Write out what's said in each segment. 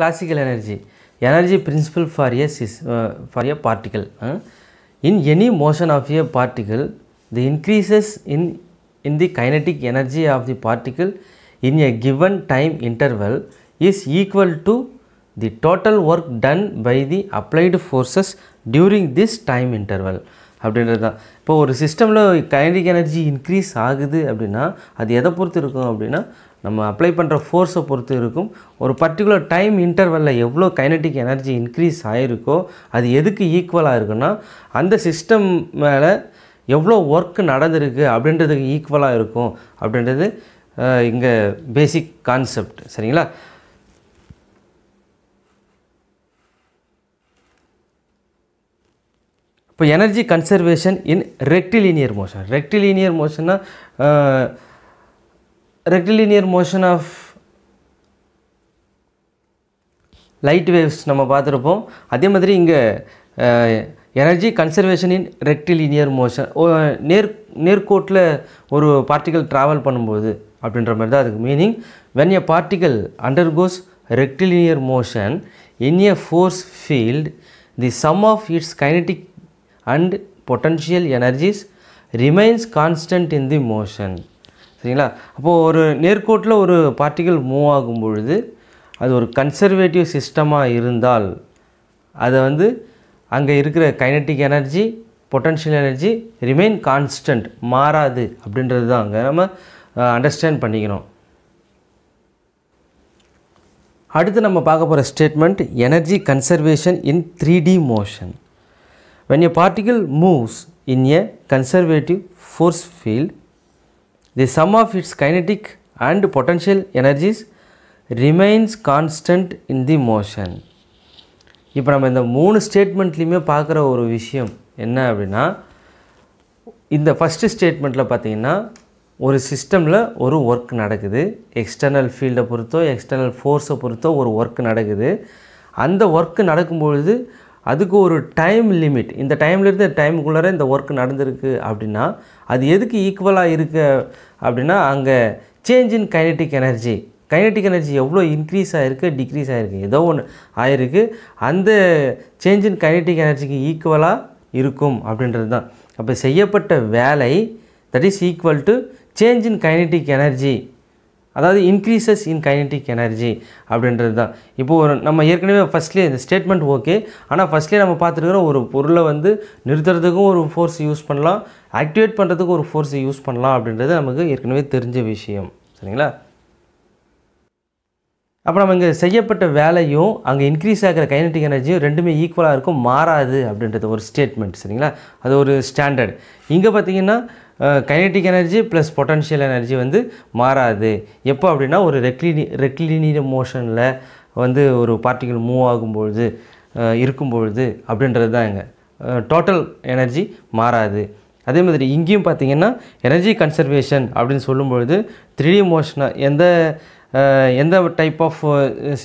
Classical energy energy principle for a sys for a particle in any motion of a particle the increases in in the kinetic energy of the particle in a given time interval is equal to the total work done by the applied forces during this time interval அப்படின்றது தான் இப்போ ஒரு சிஸ்டமில் kinetic energy increase ஆகுது அப்படின்னா அது எதை பொறுத்து இருக்கும் அப்படின்னா நம்ம அப்ளை பண்ணுற ஃபோர்ஸை பொறுத்து இருக்கும் ஒரு பர்டிகுலர் டைம் இன்டர்வலில் எவ்வளோ கைனட்டிக் எனர்ஜி இன்க்ரீஸ் ஆகிருக்கோ அது எதுக்கு ஈக்குவலாக இருக்குன்னா அந்த சிஸ்டம் மேலே எவ்வளோ ஒர்க் நடந்திருக்கு அப்படின்றதுக்கு ஈக்குவலாக இருக்கும் அப்படின்றது இங்கே பேசிக் கான்செப்ட் சரிங்களா இப்போ energy conservation in rectilinear motion rectilinear மோஷன்னா rectilinear motion of light waves நம்ம பார்த்துருப்போம் அதே மாதிரி இங்கே energy conservation in rectilinear motion நேர் நேர்கோட்டில் ஒரு பார்ட்டிகல் ட்ராவல் பண்ணும்போது அப்படின்ற மாதிரி தான் அதுக்கு meaning when a particle undergoes rectilinear motion in a force field the sum of its kinetic and potential energies remains constant in the motion சரிங்களா அப்போது ஒரு நேர்கோட்டில் ஒரு பார்ட்டிகள் மூவ் ஆகும் பொழுது அது ஒரு கன்சர்வேட்டிவ் சிஸ்டமாக இருந்தால் அதை வந்து அங்கே இருக்கிற kinetic energy potential energy remain constant மாறாது அப்படின்றது தான் அங்கே நம்ம அண்டர்ஸ்டாண்ட் பண்ணிக்கணும் அடுத்து நம்ம பார்க்க போகிற statement energy conservation in three D motion when a particle moves in a conservative force field the sum of its kinetic and potential energies remains constant in the motion இப்போ நம்ம இந்த மூணு ஸ்டேட்மெண்ட்லேயுமே பார்க்குற ஒரு விஷயம் என்ன அப்படின்னா இந்த ஃபஸ்ட்டு ஸ்டேட்மெண்ட்டில் பார்த்தீங்கன்னா ஒரு சிஸ்டமில் ஒரு ஒர்க் நடக்குது எக்ஸ்டர்னல் ஃபீல்டை பொறுத்தோ எக்ஸ்டர்னல் ஃபோர்ஸை பொறுத்தோ ஒரு ஒர்க் நடக்குது அந்த ஒர்க்கு நடக்கும்பொழுது அதுக்கு ஒரு டைம் லிமிட் இந்த டைம்லேருந்து டைமுக்குள்ளார இந்த ஒர்க் நடந்திருக்கு அப்படின்னா அது எதுக்கு ஈக்குவலாக இருக்க அப்படின்னா அங்கே change in kinetic energy kinetic energy எவ்வளோ இன்க்ரீஸ் ஆகிருக்கு டிக்ரீஸ் ஆகிருக்கு ஏதோ ஒன்று ஆயிருக்கு அந்த சேஞ்ச் இன் கைனட்டிக் எனர்ஜிக்கு ஈக்குவலாக இருக்கும் அப்படின்றது தான் அப்போ செய்யப்பட்ட வேலை that is equal to change in kinetic energy அதாவது இன்க்ரீசஸ் இன் கைனட்டிக் எனர்ஜி அப்படின்றது தான் இப்போது ஒரு நம்ம ஏற்கனவே ஃபஸ்ட்லேயே இந்த ஸ்டேட்மெண்ட் ஓகே ஆனால் ஃபஸ்ட்லேயே நம்ம பார்த்துருக்குறோம் ஒரு பொருளை வந்து நிறுத்துறதுக்கும் ஒரு ஃபோர்ஸ் யூஸ் பண்ணலாம் ஆக்டிவேட் பண்ணுறதுக்கும் ஒரு ஃபோர்ஸை யூஸ் பண்ணலாம் அப்படின்றது நமக்கு ஏற்கனவே தெரிஞ்ச விஷயம் சரிங்களா அப்போ நம்ம இங்கே செய்யப்பட்ட வேலையும் அங்கே இன்க்ரீஸ் ஆகிற கைனட்டிக் எனர்ஜியும் ரெண்டுமே ஈக்குவலாக இருக்கும் மாறாது அப்படின்றது ஒரு ஸ்டேட்மெண்ட் சரிங்களா அது ஒரு ஸ்டாண்டர்ட் இங்கே பார்த்திங்கன்னா kinetic energy plus potential energy வந்து மாறாது எப்போ அப்படின்னா ஒரு ரெக்லினி ரெக்லினிய மோஷனில் வந்து ஒரு பார்ட்டிகல் மூவ் ஆகும்பொழுது இருக்கும்பொழுது அப்படின்றது தான் இங்கே டோட்டல் எனர்ஜி மாறாது அதே மாதிரி இங்கேயும் பார்த்திங்கன்னா எனர்ஜி கன்சர்வேஷன் அப்படின்னு சொல்லும்பொழுது த்ரீ மோஷனாக எந்த எந்த டைப் ஆஃப்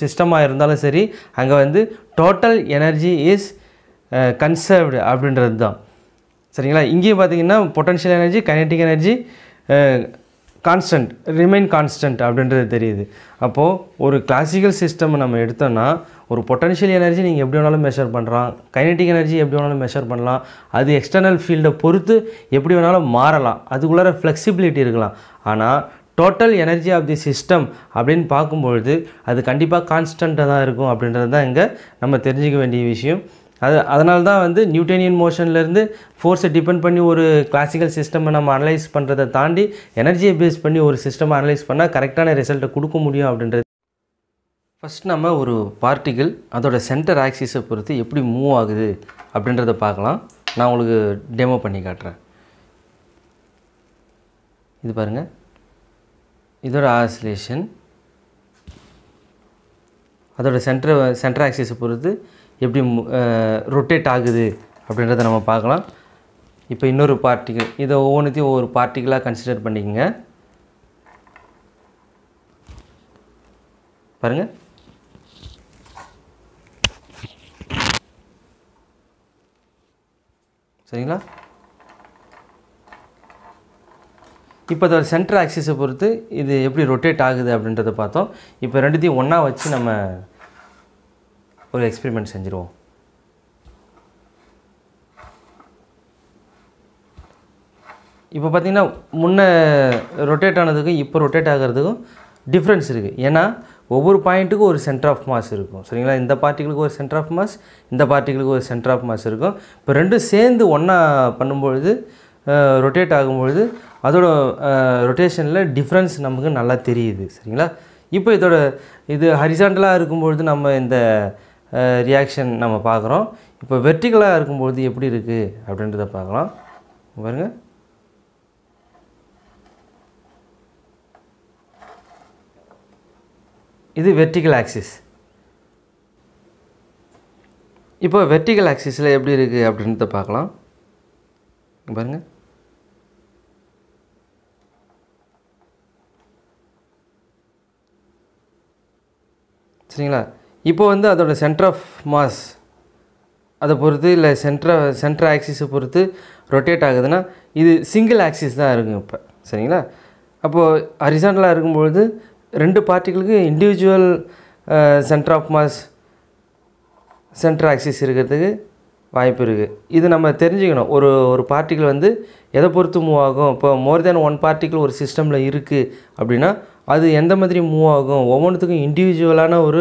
சிஸ்டமாக இருந்தாலும் சரி அங்கே வந்து டோட்டல் எனர்ஜி இஸ் கன்சர்வ்டு அப்படின்றது தான் சரிங்களா இங்கேயும் பார்த்தீங்கன்னா potential energy kinetic energy constant remain constant அப்படின்றது தெரியுது அப்போது ஒரு கிளாசிக்கல் சிஸ்டம் நம்ம எடுத்தோம்னா ஒரு பொட்டன்ஷியல் எனர்ஜி நீங்கள் எப்படி வேணாலும் மெஷர் பண்ணுறான் கைனட்டிக் எனர்ஜி எப்படி வேணாலும் மெஷர் பண்ணலாம் அது எக்ஸ்டர்னல் ஃபீல்டை பொறுத்து எப்படி வேணாலும் மாறலாம் அதுக்குள்ளார ஃப்ளெக்சிபிலிட்டி இருக்கலாம் ஆனால் total energy of the system அப்படின்னு பார்க்கும்பொழுது அது கண்டிப்பாக கான்ஸ்டண்ட்டாக தான் இருக்கும் அப்படின்றது தான் இங்கே நம்ம தெரிஞ்சிக்க வேண்டிய விஷயம் அது அதனால தான் வந்து நியூட்டேனியன் மோஷன்லேருந்து ஃபோர்ஸை டிபெண்ட் பண்ணி ஒரு கிளாசிக்கல் சிஸ்டமை நம்ம அனலைஸ் பண்ணுறதை தாண்டி எனர்ஜியை பேஸ் பண்ணி ஒரு சிஸ்டம் அனலைஸ் பண்ணால் கரெக்டான ரிசல்ட்டை கொடுக்க முடியும் அப்படின்றது ஃபஸ்ட் நம்ம ஒரு பார்ட்டிகிள் அதோட சென்டர் ஆக்சிஸை பொறுத்து எப்படி மூவ் ஆகுது அப்படின்றத பார்க்கலாம் நான் உங்களுக்கு டெமோ பண்ணி காட்டுறேன் இது பாருங்கள் இதோட ஆசிலேஷன் அதோட சென்டர் சென்டர் ஆக்சிஸை பொறுத்து எப்படி ரொட்டேட் ஆகுது அப்படின்றத நம்ம பார்க்கலாம் இப்போ இன்னொரு பார்ட்டிகள் இதை ஒவ்வொன்றத்தையும் ஒவ்வொரு பார்ட்டிகளாக கன்சிடர் பண்ணிக்கோங்க பாருங்கள் சரிங்களா இப்போ அதோட சென்ட்ரல் ஆக்சிஸை பொறுத்து இது எப்படி ரொட்டேட் ஆகுது அப்படின்றத பார்த்தோம் இப்போ ரெண்டுத்தையும் ஒன்றா வச்சு நம்ம ஒரு எக்ஸ்பிரிமெண்ட் செஞ்சுருவோம் இப்போ பார்த்திங்கன்னா முன்னே ரொட்டேட் ஆனதுக்கும் இப்போ ரொட்டேட் ஆகிறதுக்கும் டிஃப்ரென்ஸ் இருக்குது ஏன்னா ஒவ்வொரு பாயிண்ட்டுக்கும் ஒரு சென்டர் ஆஃப் மாஸ் இருக்கும் சரிங்களா இந்த பார்ட்டிகளுக்கு ஒரு சென்டர் ஆஃப் மாஸ் இந்த பார்ட்டிகளுக்கு ஒரு சென்டர் ஆஃப் மாஸ் இருக்கும் இப்போ ரெண்டும் சேர்ந்து ஒன்றா பண்ணும்பொழுது ரொட்டேட் ஆகும்பொழுது அதோட ரொட்டேஷனில் டிஃப்ரென்ஸ் நமக்கு நல்லா தெரியுது சரிங்களா இப்போ இதோட இது ஹரிசாண்டலாக இருக்கும்பொழுது நம்ம இந்த ரியாக்ஷன் நம்ம பார்க்குறோம் இப்போ வெர்டிகலாக இருக்கும்பொழுது எப்படி இருக்குது அப்படின்றத பார்க்கலாம் பாருங்கள் இது வெர்டிகல் ஆக்சிஸ் இப்போ வெர்டிகல் ஆக்சிஸில் எப்படி இருக்குது அப்படின்றத பார்க்கலாம் பாருங்கள் சரிங்களா இப்போ வந்து அதோடய சென்டர் ஆஃப் மாஸ் அதை பொறுத்து இல்லை சென்டர் சென்டர் ஆக்சிஸை பொறுத்து ரொட்டேட் ஆகுதுன்னா இது சிங்கிள் ஆக்சிஸ் தான் இருக்கும் இப்போ சரிங்களா அப்போது ஹரிசாண்டலாக இருக்கும்பொழுது ரெண்டு பார்ட்டிகளுக்கு individual centre of mass centre axis இருக்கிறதுக்கு வாய்ப்பு இருக்குது இது நம்ம தெரிஞ்சுக்கணும் ஒரு ஒரு பார்ட்டிகள் வந்து எதை பொறுத்து மூவ் ஆகும் இப்போ மோர் தேன் ஒன் பார்ட்டிகள் ஒரு சிஸ்டமில் இருக்குது அப்படின்னா அது எந்த மாதிரி மூவ் ஆகும் ஒவ்வொன்றுத்துக்கும் இண்டிவிஜுவலான ஒரு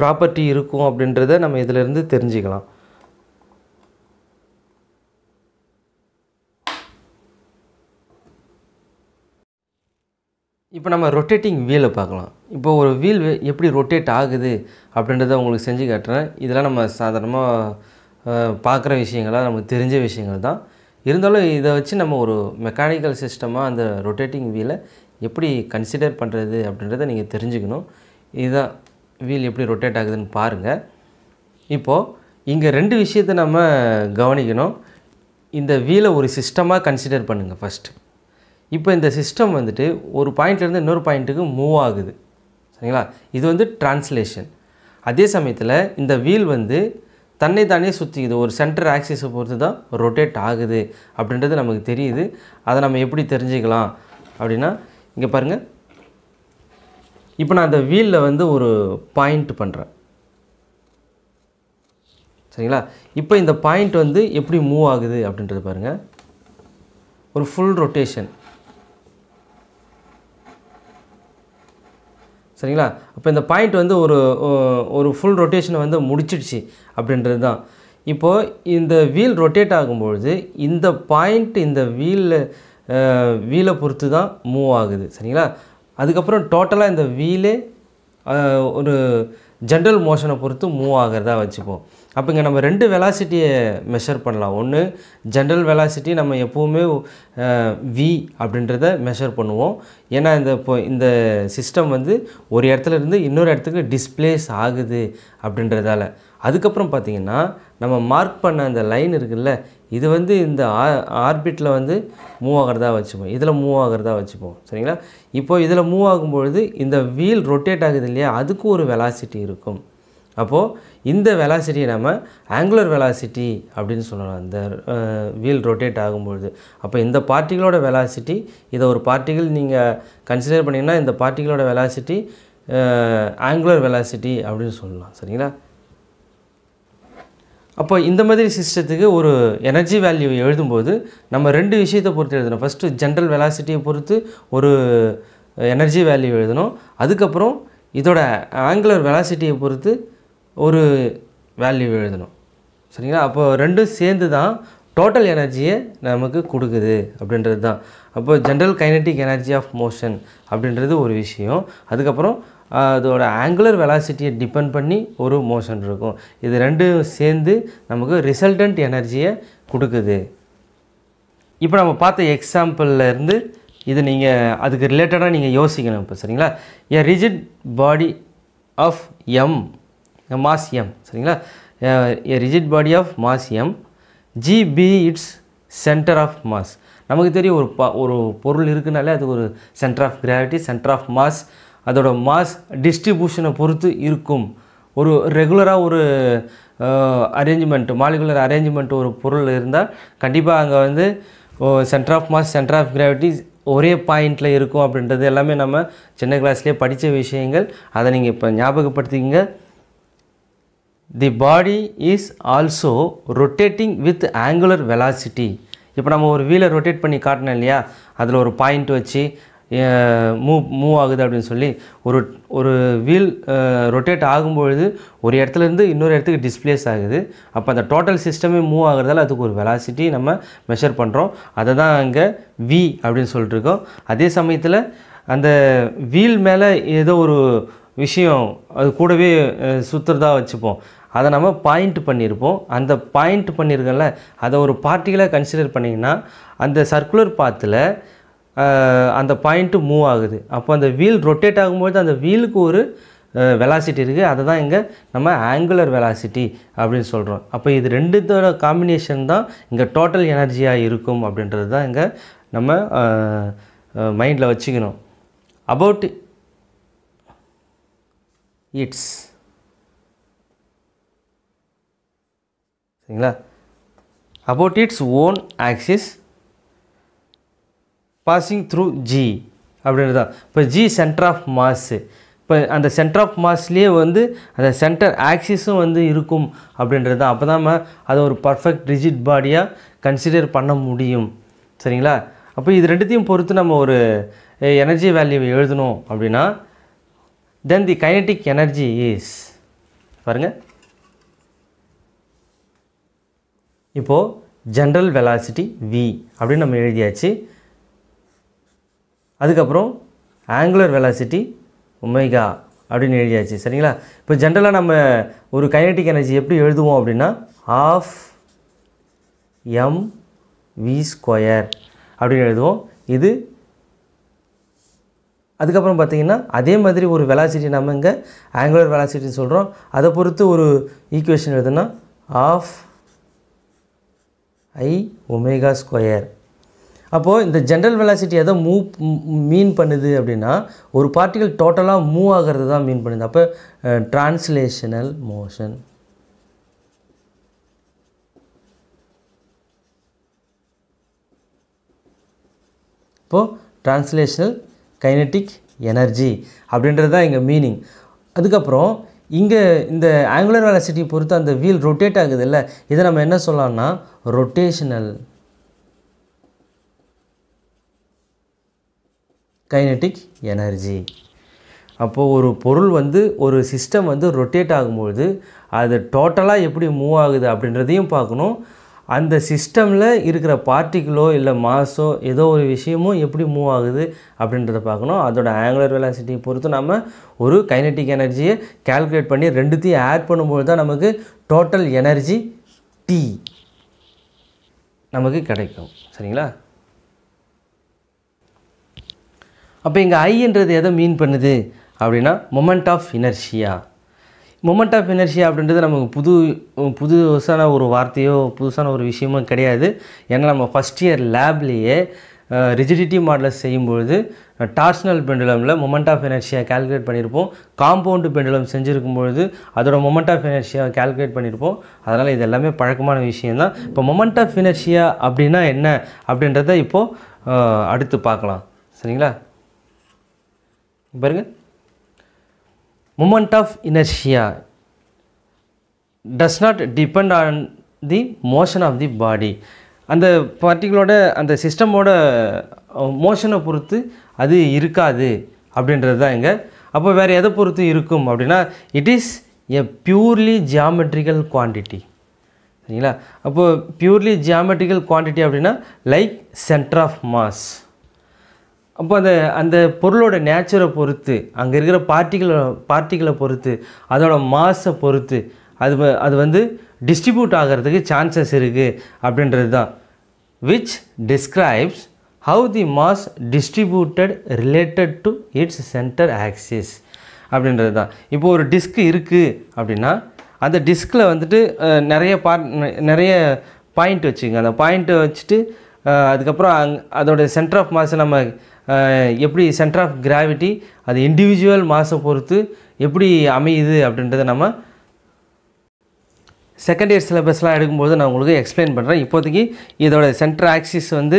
ப்ராப்பர்ட்டி இருக்கும் அப்படின்றத நம்ம இதிலிருந்து தெரிஞ்சுக்கலாம் இப்போ நம்ம ரொட்டேட்டிங் வீலை பார்க்கலாம் இப்போ ஒரு வீல் எப்படி ரொட்டேட் ஆகுது அப்படின்றத உங்களுக்கு செஞ்சு காட்டுறேன் இதெல்லாம் நம்ம சாதாரணமாக பார்க்குற விஷயங்களாக நமக்கு தெரிஞ்ச விஷயங்கள் தான் இருந்தாலும் இதை வச்சு நம்ம ஒரு மெக்கானிக்கல் சிஸ்டமாக அந்த ரொட்டேட்டிங் வீலை எப்படி கன்சிடர் பண்ணுறது அப்படின்றத நீங்கள் தெரிஞ்சுக்கணும் இதுதான் வீல் எப்படி ரொட்டேட் ஆகுதுன்னு பாருங்கள் இப்போது இங்கே ரெண்டு விஷயத்த நம்ம கவனிக்கணும் இந்த வீலை ஒரு சிஸ்டமாக கன்சிடர் பண்ணுங்கள் ஃபஸ்ட்டு இப்போ இந்த சிஸ்டம் வந்துட்டு ஒரு பாயிண்ட்லேருந்து இன்னொரு பாயிண்ட்டுக்கு மூவ் ஆகுது சரிங்களா இது வந்து டிரான்ஸ்லேஷன் அதே சமயத்தில் இந்த வீல் வந்து தன்னை தானே சுற்றிக்குது ஒரு சென்டர் ஆக்சிஸை பொறுத்து தான் ரொட்டேட் ஆகுது அப்படின்றது நமக்கு தெரியுது அதை நம்ம எப்படி தெரிஞ்சுக்கலாம் அப்படின்னா இங்கே பாருங்கள் இப்போ நான் அந்த வீலில் வந்து ஒரு பாயிண்ட் பண்ணுறேன் சரிங்களா இப்போ இந்த பாயிண்ட் வந்து எப்படி மூவ் ஆகுது அப்படின்றது பாருங்கள் ஒரு ஃபுல் ரொட்டேஷன் சரிங்களா அப்போ இந்த பாயிண்ட் வந்து ஒரு ஒரு ஃபுல் ரொட்டேஷனை வந்து முடிச்சிடுச்சு அப்படின்றது தான் இப்போது இந்த வீல் ரொட்டேட் ஆகும்பொழுது இந்த பாயிண்ட் இந்த வீலில் வீலை பொறுத்து தான் மூவ் ஆகுது சரிங்களா அதுக்கப்புறம் டோட்டலாக இந்த வீலே ஒரு ஜென்ரல் மோஷனை பொறுத்து மூவ் ஆகிறதா வச்சுப்போம் அப்போ இங்கே நம்ம ரெண்டு வெலாசிட்டியை மெஷர் பண்ணலாம் ஒன்று ஜென்ரல் வெலாசிட்டி நம்ம எப்போவுமே வி அப்படின்றத மெஷர் பண்ணுவோம் ஏன்னா இந்த இப்போ இந்த சிஸ்டம் வந்து ஒரு இடத்துல இருந்து இன்னொரு இடத்துக்கு டிஸ்பிளேஸ் ஆகுது அப்படின்றதால அதுக்கப்புறம் பார்த்திங்கன்னா நம்ம மார்க் பண்ண அந்த லைன் இருக்குல்ல இது வந்து இந்த ஆர்பிட்டில் வந்து மூவ் ஆகிறதா வச்சுப்போம் இதில் மூவ் ஆகிறதா வச்சுப்போம் சரிங்களா இப்போது இதில் மூவ் ஆகும்பொழுது இந்த வீல் ரொட்டேட் ஆகுது இல்லையா அதுக்கும் ஒரு வெலாசிட்டி இருக்கும் அப்போது இந்த வெலாசிட்டியை நம்ம ஆங்குலர் வெலாசிட்டி அப்படின்னு சொல்லலாம் இந்த வீல் ரொட்டேட் ஆகும்பொழுது அப்போ இந்த பார்ட்டிகளோட வெலாசிட்டி இதை ஒரு பார்ட்டிகள் நீங்கள் கன்சிடர் பண்ணிங்கன்னா இந்த பார்ட்டிகளோட வெலாசிட்டி ஆங்குலர் வெலாசிட்டி அப்படின்னு சொல்லலாம் சரிங்களா அப்போ இந்த மாதிரி சிஸ்டத்துக்கு ஒரு எனர்ஜி வேல்யூ எழுதும்போது நம்ம ரெண்டு விஷயத்தை பொறுத்து எழுதணும் ஃபஸ்ட்டு ஜென்ரல் வெலாசிட்டியை பொறுத்து ஒரு எனர்ஜி வேல்யூ எழுதணும் அதுக்கப்புறம் இதோட ஆங்குலர் வெலாசிட்டியை பொறுத்து ஒரு வேல்யூ எழுதணும் சரிங்களா அப்போ ரெண்டும் சேர்ந்து தான் டோட்டல் எனர்ஜியை நமக்கு கொடுக்குது அப்படின்றது தான் அப்போ general kinetic energy of motion அப்படின்றது ஒரு விஷயம் அதுக்கப்புறம் அதோட ஆங்குலர் வெலாசிட்டியை டிபெண்ட் பண்ணி ஒரு மோஷன் இருக்கும் இது ரெண்டும் சேர்ந்து நமக்கு ரிசல்டன்ட் எனர்ஜியை கொடுக்குது இப்போ நம்ம பார்த்த இருந்து இது நீங்கள் அதுக்கு ரிலேட்டடாக நீங்கள் யோசிக்கணும் இப்போ சரிங்களா a rigid body of M மாசியம் சரிங்களா எ ரிஜிட் பாடி ஆஃப் மாசியம் G be its centre of mass நமக்கு தெரியும் ஒரு ப ஒரு பொருள் இருக்குனாலே அது ஒரு centre of gravity centre of mass அதோட மாஸ் டிஸ்ட்ரிபியூஷனை பொறுத்து இருக்கும் ஒரு ரெகுலராக ஒரு அரேஞ்ச்மெண்ட் மாலிகுலர் அரேஞ்ச்மெண்ட் ஒரு பொருள் இருந்தால் கண்டிப்பாக அங்கே வந்து centre of mass centre of gravity ஒரே பாயிண்டில் இருக்கும் அப்படின்றது எல்லாமே நம்ம சின்ன கிளாஸ்லேயே படித்த விஷயங்கள் அதை நீங்கள் இப்போ ஞாபகப்படுத்திக்கிங்க the body is also rotating with angular velocity இப்போ நம்ம ஒரு வீலை ரொட்டேட் பண்ணி காட்டினோம் இல்லையா அதில் ஒரு பாயிண்ட் வச்சு மூவ் மூவ் ஆகுது அப்படின்னு சொல்லி ஒரு ஒரு வீல் ரொட்டேட் ஆகும்பொழுது ஒரு இடத்துலேருந்து இன்னொரு இடத்துக்கு டிஸ்பிளேஸ் ஆகுது அப்போ அந்த டோட்டல் சிஸ்டமே மூவ் ஆகுறதால அதுக்கு ஒரு வெலாசிட்டி நம்ம மெஷர் பண்ணுறோம் அதை தான் அங்கே வி அப்படின்னு சொல்லிட்டுருக்கோம் அதே சமயத்தில் அந்த வீல் மேலே ஏதோ ஒரு விஷயம் அது கூடவே சுற்றுறதா வச்சுப்போம் அதை நம்ம பாயிண்ட் பண்ணியிருப்போம் அந்த பாயிண்ட் பண்ணியிருக்கல அதை ஒரு பார்ட்டிகளாக கன்சிடர் பண்ணிங்கன்னா அந்த சர்க்குலர் பாத்தில் அந்த பாயிண்ட்டு மூவ் ஆகுது அப்போ அந்த வீல் ரொட்டேட் ஆகும்போது அந்த வீலுக்கு ஒரு வெலாசிட்டி இருக்குது அதை தான் இங்கே நம்ம ஆங்குலர் வெலாசிட்டி அப்படின்னு சொல்கிறோம் அப்போ இது ரெண்டுத்தோட காம்பினேஷன் தான் இங்கே டோட்டல் எனர்ஜியாக இருக்கும் அப்படின்றது தான் இங்கே நம்ம மைண்டில் வச்சுக்கணும் அபவுட் இட்ஸ் சரிங்களா about its own axis passing through G அப்படின்றது தான் இப்போ ஜி சென்டர் ஆஃப் மாஸு இப்போ அந்த சென்டர் ஆஃப் மாஸ்லேயே வந்து அந்த சென்டர் ஆக்சிஸும் வந்து இருக்கும் அப்படின்றது தான் அப்போ தான் நம்ம அதை ஒரு பர்ஃபெக்ட் ரிஜிட் பாடியாக கன்சிடர் பண்ண முடியும் சரிங்களா அப்போ இது ரெண்டுத்தையும் பொறுத்து நம்ம ஒரு எனர்ஜி eh, வேல்யூவை எழுதணும் அப்படின்னா then the kinetic energy is பாருங்கள் இப்போது ஜென்ரல் வெலாசிட்டி வி அப்படின்னு நம்ம எழுதியாச்சு அதுக்கப்புறம் ஆங்குலர் வெலாசிட்டி ஒமேகா அப்படின்னு எழுதியாச்சு சரிங்களா இப்போ ஜென்ரலாக நம்ம ஒரு கைனட்டிக் எனர்ஜி எப்படி எழுதுவோம் அப்படின்னா ஆஃப் எம் வி ஸ்கொயர் அப்படின்னு எழுதுவோம் இது அதுக்கப்புறம் பார்த்திங்கன்னா அதே மாதிரி ஒரு வெலாசிட்டி நம்ம இங்கே ஆங்குலர் வெலாசிட்டின்னு சொல்கிறோம் அதை பொறுத்து ஒரு ஈக்குவேஷன் எழுதுனா ஆஃப் ஐ ஒமேகா ஸ்கொயர் அப்போது இந்த ஜென்ரல் வெலாசிட்டி எதை மூவ் மீன் பண்ணுது அப்படின்னா ஒரு பார்ட்டிகல் டோட்டலாக மூவ் ஆகிறது தான் மீன் பண்ணுது அப்போ டிரான்ஸ்லேஷனல் மோஷன் இப்போது டிரான்ஸ்லேஷனல் கைனட்டிக் எனர்ஜி அப்படின்றது தான் இங்கே மீனிங் அதுக்கப்புறம் இங்கே இந்த ஆங்குலர் வெலாசிட்டியை பொறுத்து அந்த வீல் ரொட்டேட் ஆகுது இல்லை இதை நம்ம என்ன சொல்லலாம்னா ரொட்டேஷனல் கைனட்டிக் எனர்ஜி அப்போது ஒரு பொருள் வந்து ஒரு சிஸ்டம் வந்து ரொட்டேட் ஆகும்பொழுது அது டோட்டலாக எப்படி மூவ் ஆகுது அப்படின்றதையும் பார்க்கணும் அந்த சிஸ்டமில் இருக்கிற பார்ட்டிக்கிளோ இல்லை மாஸோ ஏதோ ஒரு விஷயமும் எப்படி மூவ் ஆகுது அப்படின்றத பார்க்கணும் அதோட ஆங்குலர் வெலாசிட்டியை பொறுத்து நம்ம ஒரு கைனட்டிக் எனர்ஜியை கால்குலேட் பண்ணி ரெண்டுத்தையும் ஆட் பண்ணும்போது தான் நமக்கு டோட்டல் எனர்ஜி டி நமக்கு கிடைக்கும் சரிங்களா அப்போ இங்கே ஐன்றது எதை மீன் பண்ணுது அப்படின்னா moment of inertia moment of energy அப்படின்றது நமக்கு புது புதுசான ஒரு வார்த்தையோ புதுசான ஒரு விஷயமோ கிடையாது ஏன்னா நம்ம ஃபஸ்ட் இயர் லேப்லேயே ரிஜிடிட்டி மாடலை செய்யும்பொழுது டார்ஸ்னல் பெண்டுலமில் மொமெண்ட் ஆஃப் எனர்ஜியை கால்குலேட் பண்ணியிருப்போம் காம்பவுண்டு பெண்டுலம் செஞ்சுருக்கும் பொழுது அதோட மொமெண்ட் ஆஃப் எனர்ஜியை கால்குலேட் பண்ணியிருப்போம் அதனால் இது எல்லாமே பழக்கமான விஷயந்தான் இப்போ மொமெண்ட் ஆஃப் எனர்ஜியா அப்படின்னா என்ன அப்படின்றத இப்போது அடுத்து பார்க்கலாம் சரிங்களா பாருங்கள் moment of inertia does not depend on the motion of the body அந்த பார்ட்டிகளோட அந்த சிஸ்டமோட மோஷனை பொறுத்து அது இருக்காது அப்படின்றது தான் இங்கே அப்போ வேறு எதை பொறுத்து இருக்கும் அப்படின்னா it is a purely geometrical quantity சரிங்களா அப்போது பியூர்லி ஜியாமெட்ரிக்கல் குவான்டிட்டி அப்படின்னா லைக் சென்டர் ஆஃப் மாஸ் அப்போ அந்த அந்த பொருளோட நேச்சரை பொறுத்து அங்கே இருக்கிற பார்ட்டிகளை பார்ட்டிகளை பொறுத்து அதோட மாஸை பொறுத்து அது அது வந்து டிஸ்ட்ரிபியூட் ஆகிறதுக்கு சான்சஸ் இருக்குது அப்படின்றது தான் which describes how the mass distributed related to its centre axis அப்படின்றது தான் இப்போ ஒரு டிஸ்க் இருக்குது அப்படின்னா அந்த டிஸ்கில் வந்துட்டு நிறைய பார்ட் நிறைய பாயிண்ட் வச்சுங்க அந்த பாயிண்ட்டை வச்சுட்டு அதுக்கப்புறம் அங் அதோடய சென்டர் ஆஃப் மாஸை நம்ம எப்படி சென்டர் ஆஃப் கிராவிட்டி அது இண்டிவிஜுவல் மாதம் பொறுத்து எப்படி அமையுது அப்படின்றத நம்ம செகண்ட் இயர் சிலபஸ்லாம் எடுக்கும்போது நான் உங்களுக்கு எக்ஸ்பிளைன் பண்ணுறேன் இப்போதைக்கு இதோட சென்டர் ஆக்சிஸ் வந்து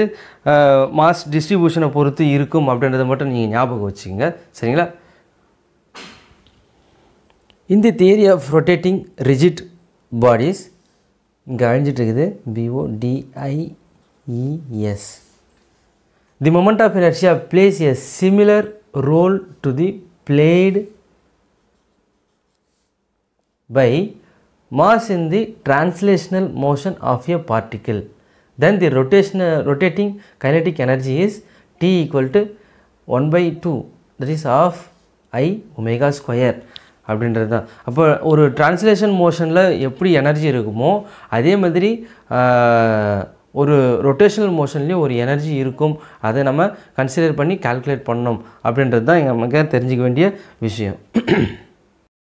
மாஸ் டிஸ்ட்ரிபியூஷனை பொறுத்து இருக்கும் அப்படின்றத மட்டும் நீங்கள் ஞாபகம் வச்சுக்கோங்க சரிங்களா இந்த theory of rotating rigid bodies இங்கே அழிஞ்சிட்ருக்குது பிஓடிஐஇஎஸ் The moment of inertia plays a similar role to the played by mass in the translational motion of a particle. Then the rotational, rotating kinetic energy is T equal to 1 by 2 that is half I omega square அப்படின்றது தான் அப்போ ஒரு translation மோஷனில் எப்படி energy இருக்குமோ அதே மாதிரி ஒரு ரொட்டேஷனல் மோஷன்லேயும் ஒரு எனர்ஜி இருக்கும் அதை நம்ம கன்சிடர் பண்ணி கால்குலேட் பண்ணணும் அப்படின்றது தான் எங்கள் நமக்கு தெரிஞ்சிக்க வேண்டிய விஷயம்